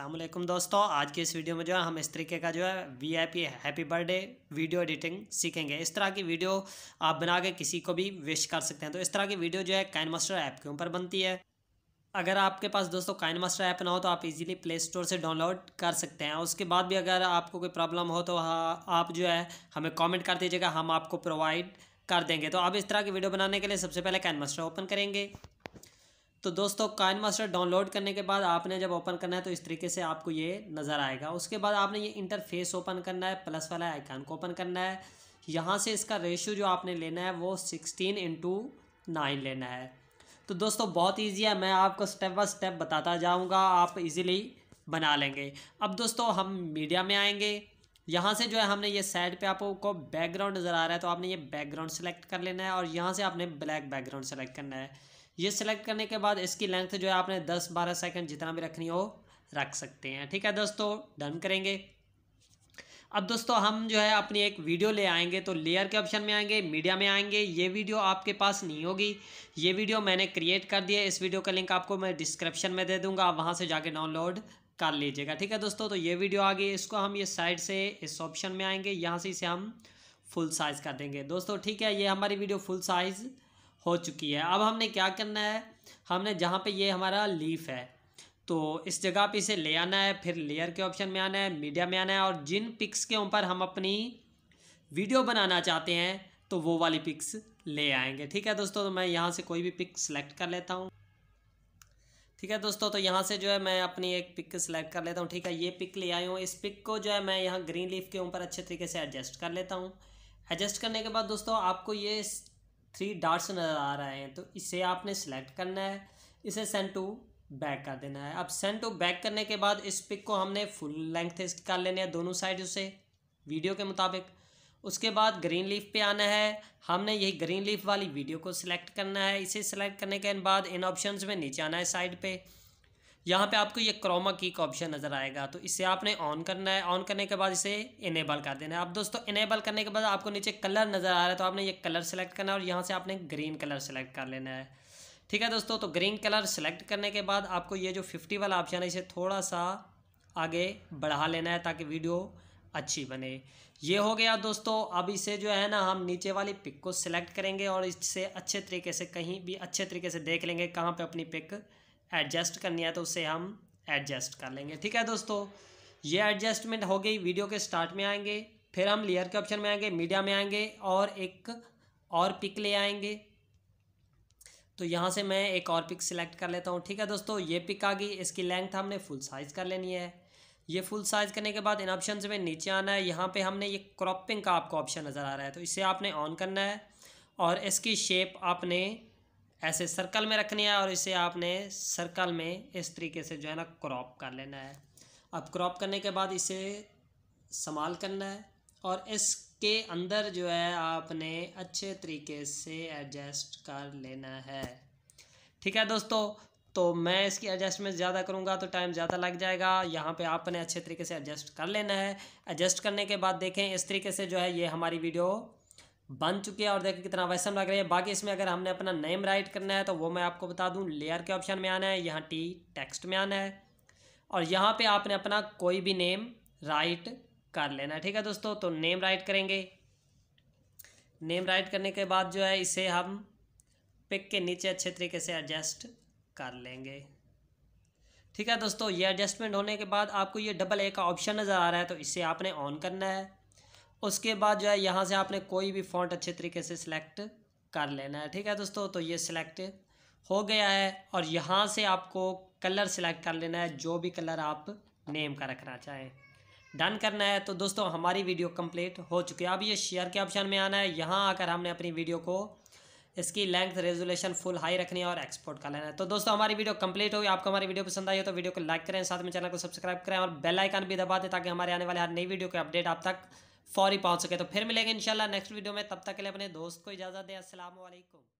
असलम दोस्तों आज के इस वीडियो में जो है हम इस तरीके का जो है V I P happy birthday video editing सीखेंगे इस तरह की वीडियो आप बना के किसी को भी विश कर सकते हैं तो इस तरह की वीडियो जो है कैन मास्टर ऐप के ऊपर बनती है अगर आपके पास दोस्तों काइन मास्टर ऐप ना हो तो आप इजीली प्ले स्टोर से डाउनलोड कर सकते हैं उसके बाद भी अगर आपको कोई प्रॉब्लम हो तो हाँ, आप जो है हमें कॉमेंट कर दीजिएगा हम आपको प्रोवाइड कर देंगे तो आप इस तरह की वीडियो बनाने के लिए सबसे पहले कैन मास्टर ओपन करेंगे तो दोस्तों काइन मास्टर डाउनलोड करने के बाद आपने जब ओपन करना है तो इस तरीके से आपको ये नज़र आएगा उसके बाद आपने ये इंटरफेस ओपन करना है प्लस वाला आइकन को ओपन करना है यहाँ से इसका रेशियो जो आपने लेना है वो सिक्सटीन इंटू नाइन लेना है तो दोस्तों बहुत ईजी है मैं आपको स्टेप बाय स्टेप बताता जाऊँगा आप ईजिली बना लेंगे अब दोस्तों हम मीडिया में आएंगे यहाँ से जो है हमने ये साइड पे आपको बैकग्राउंड नज़र आ रहा है तो आपने ये बैकग्राउंड सेलेक्ट कर लेना है और यहाँ से आपने ब्लैक बैकग्राउंड सेलेक्ट करना है ये सिलेक्ट करने के बाद इसकी लेंथ जो है आपने दस बारह सेकेंड जितना भी रखनी हो रख सकते हैं ठीक है दोस्तों डन करेंगे अब दोस्तों हम जो है अपनी एक वीडियो ले आएंगे तो लेयर के ऑप्शन में आएंगे मीडिया में आएंगे ये वीडियो आपके पास नहीं होगी ये वीडियो मैंने क्रिएट कर दिया इस वीडियो का लिंक आपको मैं डिस्क्रिप्शन में दे दूंगा आप वहाँ से जाके डाउनलोड कर लीजिएगा ठीक है दोस्तों तो ये वीडियो आ गई इसको हम ये साइड से इस ऑप्शन में आएंगे यहाँ से इसे हम फुल साइज़ कर देंगे दोस्तों ठीक है ये हमारी वीडियो फुल साइज़ हो चुकी है अब हमने क्या करना है हमने जहाँ पे ये हमारा लीफ है तो इस जगह पे इसे ले आना है फिर लेयर के ऑप्शन में आना है मीडिया में आना है और जिन पिक्स के ऊपर हम अपनी वीडियो बनाना चाहते हैं तो वो वाली पिक्स ले आएंगे ठीक है दोस्तों तो मैं यहाँ से कोई भी पिक सेलेक्ट कर लेता हूँ ठीक है दोस्तों तो यहाँ से जो है मैं अपनी एक पिक सेलेक्ट कर लेता हूँ ठीक है ये पिक ले आई हूँ इस पिक को जो है मैं यहाँ ग्रीन लीफ के ऊपर अच्छे तरीके से एडजस्ट कर लेता हूँ एडजस्ट करने के बाद दोस्तों आपको ये थ्री डार्ट्स नज़र आ रहे हैं तो इसे आपने सेलेक्ट करना है इसे सेंड टू बैक कर देना है अब सेंड टू बैक करने के बाद इस पिक को हमने फुल लेंथ कर लेने हैं दोनों साइड से वीडियो के मुताबिक उसके बाद ग्रीन लीफ पे आना है हमने यही ग्रीन लीफ वाली वीडियो को सिलेक्ट करना है इसे सिलेक्ट करने के बाद इन ऑप्शंस में नीचे आना है साइड पे यहाँ पे आपको ये क्रोमा की का ऑप्शन नज़र आएगा तो इसे आपने ऑन करना है ऑन करने के बाद इसे इनेबल कर देना है आप दोस्तों इनेबल करने के बाद आपको नीचे कलर नज़र आ रहा है तो आपने ये कलर सेलेक्ट करना है और यहाँ से आपने ग्रीन कलर सेलेक्ट कर लेना है ठीक है दोस्तों तो ग्रीन कलर सेलेक्ट करने के बाद आपको ये जो फिफ्टी वाला ऑप्शन है इसे थोड़ा सा आगे बढ़ा लेना है ताकि वीडियो अच्छी बने ये हो गया दोस्तों अब इसे जो है ना हम नीचे वाली पिक को सिलेक्ट करेंगे और इससे अच्छे तरीके से कहीं भी अच्छे तरीके से देख लेंगे कहाँ पे अपनी पिक एडजस्ट करनी है तो उसे हम एडजस्ट कर लेंगे ठीक है दोस्तों ये एडजस्टमेंट हो गई वीडियो के स्टार्ट में आएंगे फिर हम लेयर के ऑप्शन में आएंगे मीडिया में आएंगे और एक और पिक ले आएंगे तो यहाँ से मैं एक और पिक सिलेक्ट कर लेता हूँ ठीक है दोस्तों ये पिक आ गई इसकी लेंथ हमने फुल साइज़ कर लेनी है ये फुल साइज़ करने के बाद इन ऑप्शन में नीचे आना है यहाँ पे हमने ये क्रॉपिंग का आपको ऑप्शन नज़र आ रहा है तो इसे आपने ऑन करना है और इसकी शेप आपने ऐसे सर्कल में रखनी है और इसे आपने सर्कल में इस तरीके से जो है ना क्रॉप कर लेना है अब क्रॉप करने के बाद इसे संभाल करना है और इसके अंदर जो है आपने अच्छे तरीके से एडजस्ट कर लेना है ठीक है दोस्तों तो मैं इसकी एडजस्टमेंट ज़्यादा करूँगा तो टाइम ज़्यादा लग जाएगा यहाँ पे आपने अच्छे तरीके से एडजस्ट कर लेना है एडजस्ट करने के बाद देखें इस तरीके से जो है ये हमारी वीडियो बन चुके हैं और देखिए कितना वैसम लग रहा है बाकी इसमें अगर हमने अपना नेम राइट करना है तो वो मैं आपको बता दूं लेयर के ऑप्शन में आना है यहाँ टी टेक्स्ट में आना है और यहाँ पे आपने अपना कोई भी नेम राइट कर लेना है ठीक है दोस्तों तो नेम राइट करेंगे नेम राइट करने के बाद जो है इसे हम पिक के नीचे अच्छे तरीके से एडजस्ट कर लेंगे ठीक है दोस्तों ये एडजस्टमेंट होने के बाद आपको ये डबल ए का ऑप्शन नज़र आ रहा है तो इसे आपने ऑन करना है उसके बाद जो है यहाँ से आपने कोई भी फॉन्ट अच्छे तरीके से सिलेक्ट कर लेना है ठीक है दोस्तों तो ये सिलेक्ट हो गया है और यहाँ से आपको कलर सिलेक्ट कर लेना है जो भी कलर आप नेम का रखना चाहें डन करना है तो दोस्तों हमारी वीडियो कंप्लीट हो चुकी है अब ये शेयर के ऑप्शन में आना है यहाँ आकर हमने अपनी वीडियो को इसकी लेंथ रेजोल्यूशन फुल हाई रखनी है और एक्सपोर्ट कर लेना है तो दोस्तों हमारी वीडियो कंप्लीट होगी आपको हमारी वीडियो पसंद आई हो तो वीडियो को लाइक करें साथ में चैनल को सब्सक्राइब करें और बेल आइकन भी दबा दें ताकि हमारे आने वाले हर नई वीडियो के अपडेट आप तक फौरी पहुंच सके तो फिर मिलेंगे इंशाल्लाह नेक्स्ट वीडियो में तब तक के लिए अपने दोस्त को इजाज़त दें असल